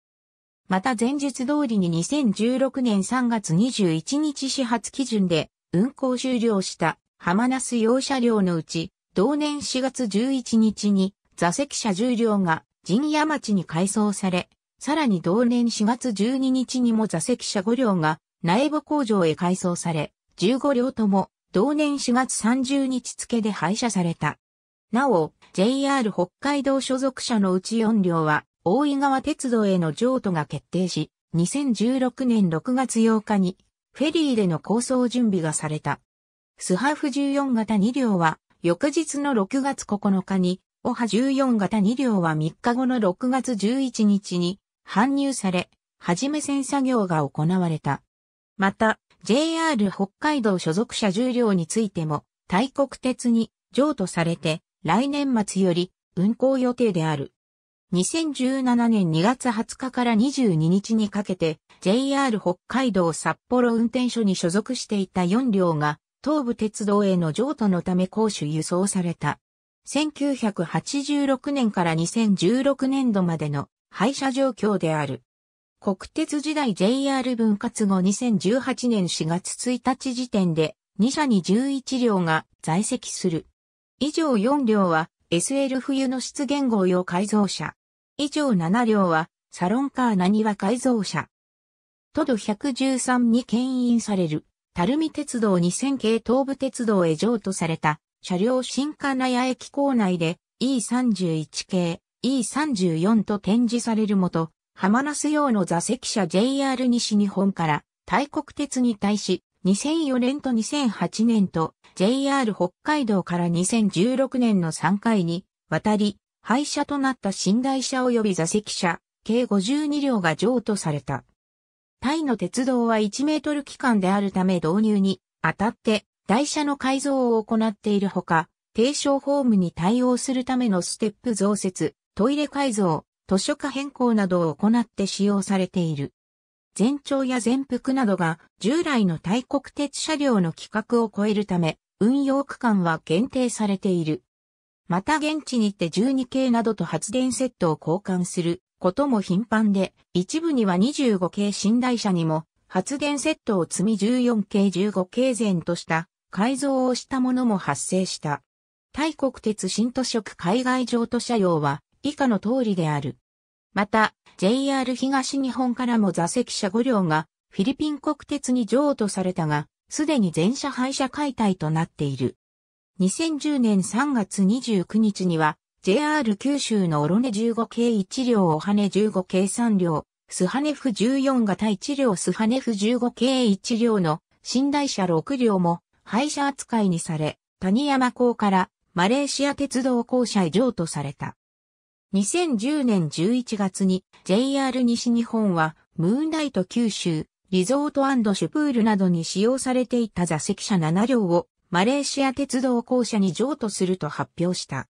また前日通りに2016年3月21日始発基準で運行終了した浜那須用車両のうち、同年4月11日に座席車重量が陣屋町に改装され、さらに同年4月12日にも座席車5両が内部工場へ改装され、15両とも同年4月30日付で廃車された。なお、JR 北海道所属車のうち4両は、大井川鉄道への譲渡が決定し、2016年6月8日に、フェリーでの構想準備がされた。スハーフ14型2両は、翌日の6月9日に、オハ14型2両は3日後の6月11日に搬入され、じめ線作業が行われた。また、JR 北海道所属車10両についても、大国鉄に譲渡されて、来年末より運行予定である。2017年2月20日から22日にかけて JR 北海道札幌運転所に所属していた4両が東武鉄道への譲渡のため公主輸送された。1986年から2016年度までの廃車状況である。国鉄時代 JR 分割後2018年4月1日時点で2社に11両が在籍する。以上4両は SL 冬の出現号用改造車。以上7両はサロンカーなにわ改造車。都度113に牽引される、垂水鉄道2000系東武鉄道へ譲渡された車両新金谷駅構内で E31 系、E34 と展示されるもと、浜那須用の座席車 JR 西日本から大国鉄に対し、2004年と2008年と JR 北海道から2016年の3回に渡り、廃車となった寝台車及び座席車、計52両が譲渡された。タイの鉄道は1メートル期間であるため導入にあたって台車の改造を行っているほか、低床ホームに対応するためのステップ増設、トイレ改造、図書化変更などを行って使用されている。全長や全幅などが従来の大国鉄車両の規格を超えるため、運用区間は限定されている。また現地にて12系などと発電セットを交換することも頻繁で、一部には25系寝台車にも発電セットを積み14系15系前とした改造をしたものも発生した。大国鉄新都職海外譲渡車両は以下の通りである。また、JR 東日本からも座席車5両がフィリピン国鉄に譲渡されたが、すでに全車廃車解体となっている。2010年3月29日には、JR 九州のオロネ15系1両オハネ15系3両、スハネフ14型1両スハネフ15系1両の寝台車6両も廃車扱いにされ、谷山港からマレーシア鉄道公社へ譲渡された。2010年11月に JR 西日本はムーンライト九州、リゾートシュプールなどに使用されていた座席車7両をマレーシア鉄道公社に譲渡すると発表した。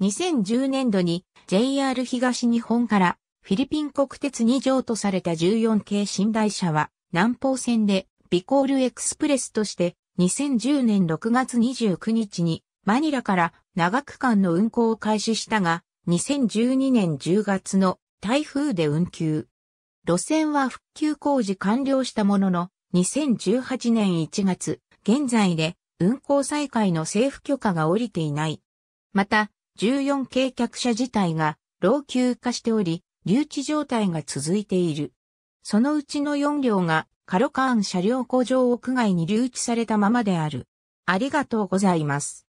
2010年度に JR 東日本からフィリピン国鉄に譲渡された14系寝台車は南方線でビコールエクスプレスとして2010年6月29日にマニラから長区間の運行を開始したが、2012年10月の台風で運休。路線は復旧工事完了したものの、2018年1月、現在で運行再開の政府許可が下りていない。また、14系客車自体が老朽化しており、留置状態が続いている。そのうちの4両がカロカーン車両工場屋外に留置されたままである。ありがとうございます。